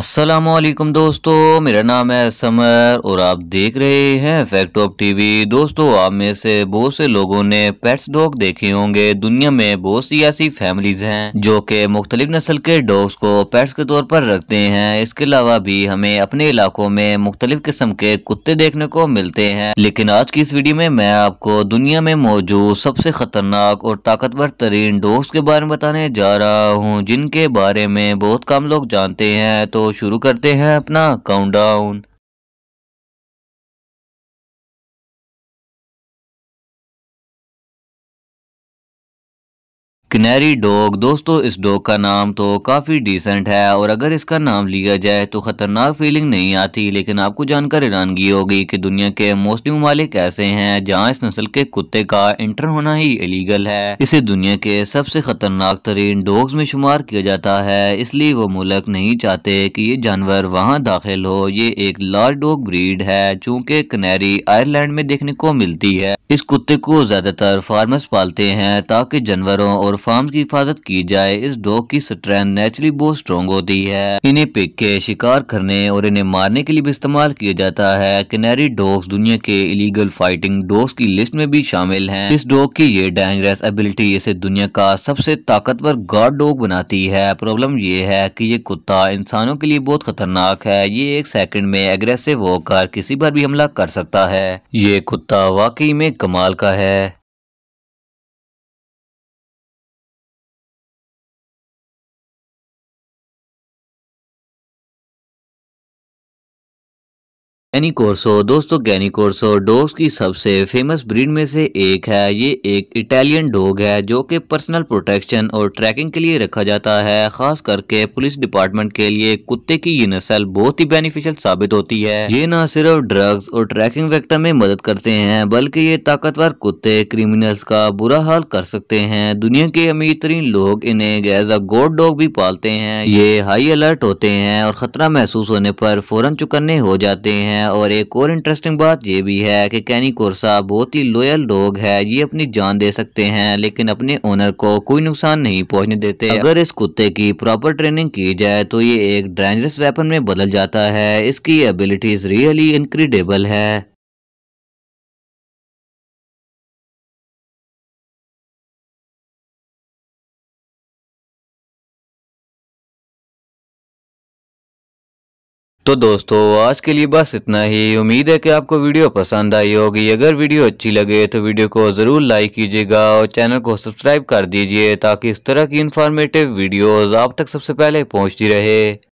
असलम दोस्तों मेरा नाम है समर और आप देख रहे हैं फैक्ट ऑफ टीवी दोस्तों आप में से बहुत से लोगों ने पेट्स डॉग देखे होंगे दुनिया में बहुत सी ऐसी फैमिलीज हैं जो कि मुख्तलिफ नस्ल के डॉग्स को पेट्स के तौर पर रखते हैं इसके अलावा भी हमें अपने इलाकों में मुख्तलिफ किस्म के कुत्ते देखने को मिलते हैं लेकिन आज की इस वीडियो में मैं आपको दुनिया में मौजूद सबसे खतरनाक और ताकतवर तरीन डॉग्स के बारे में बताने जा रहा हूँ जिनके बारे में बहुत कम लोग जानते हैं तो शुरू करते हैं अपना काउंटडाउन कनेरी डॉग दोस्तों इस डॉग का नाम तो काफ़ी डिसेंट है और अगर इसका नाम लिया जाए तो ख़तरनाक फीलिंग नहीं आती लेकिन आपको जानकर हैरानगी होगी कि दुनिया के मोस्टली ममालिक ऐसे हैं जहां इस नस्ल के कुत्ते का इंटर होना ही इलीगल है इसे दुनिया के सबसे ख़तरनाक तरीन डॉग्स में शुमार किया जाता है इसलिए वो मुल्क नहीं चाहते कि ये जानवर वहाँ दाखिल हो ये एक लार्ज डॉग ब्रीड है चूँकि कनेरी आयरलैंड में देखने को मिलती है इस कुत्ते को ज़्यादातर फार्मर्स पालते हैं ताकि जानवरों और फार्म की हिफाजत की जाए इस डॉग की स्ट्रेंथ नेचुरली बहुत स्ट्रॉन्ग होती है इन्हें पिक के शिकार करने और इन्हें मारने के लिए भी इस्तेमाल किया जाता है कैनेरी डॉग्स दुनिया के इलीगल फाइटिंग डॉग्स की लिस्ट में भी शामिल है इस डॉग की ये डेंजरस एबिलिटी इसे दुनिया का सबसे ताकतवर गार्ड डॉग बनाती है प्रॉब्लम ये है की ये कुत्ता इंसानों के लिए बहुत खतरनाक है ये एक सेकंड में एग्रेसिव होकर किसी पर भी हमला कर सकता है ये कुत्ता वाकई में कमाल का है एनी कोर्सो दोस्तों गैनी कोर्सो डॉग्स की सबसे फेमस ब्रीड में से एक है ये एक इटालियन डॉग है जो कि पर्सनल प्रोटेक्शन और ट्रैकिंग के लिए रखा जाता है खास करके पुलिस डिपार्टमेंट के लिए कुत्ते की ये नस्ल बहुत ही बेनिफिशियल साबित होती है ये न सिर्फ ड्रग्स और ट्रैकिंग वेक्टर में मदद करते हैं बल्कि ये ताकतवर कुत्ते क्रिमिनल्स का बुरा हाल कर सकते हैं दुनिया के अमीर तरीन लोग इन्हें एज अ गोड डॉग भी पालते हैं ये हाई अलर्ट होते हैं और खतरा महसूस होने पर फौरन चुकन्ने हो जाते हैं हैं और एक और इंटरेस्टिंग बात ये भी है कि कैनी कोरसा बहुत ही लोयल डॉग है ये अपनी जान दे सकते हैं लेकिन अपने ओनर को कोई नुकसान नहीं पहुंचने देते अगर इस कुत्ते की प्रॉपर ट्रेनिंग की जाए तो ये एक डेंजरस वेपन में बदल जाता है इसकी एबिलिटीज रियली इनक्रेडिबल है तो दोस्तों आज के लिए बस इतना ही उम्मीद है कि आपको वीडियो पसंद आई होगी अगर वीडियो अच्छी लगे तो वीडियो को ज़रूर लाइक कीजिएगा और चैनल को सब्सक्राइब कर दीजिए ताकि इस तरह की इन्फॉर्मेटिव वीडियोज़ आप तक सबसे पहले पहुँचती रहे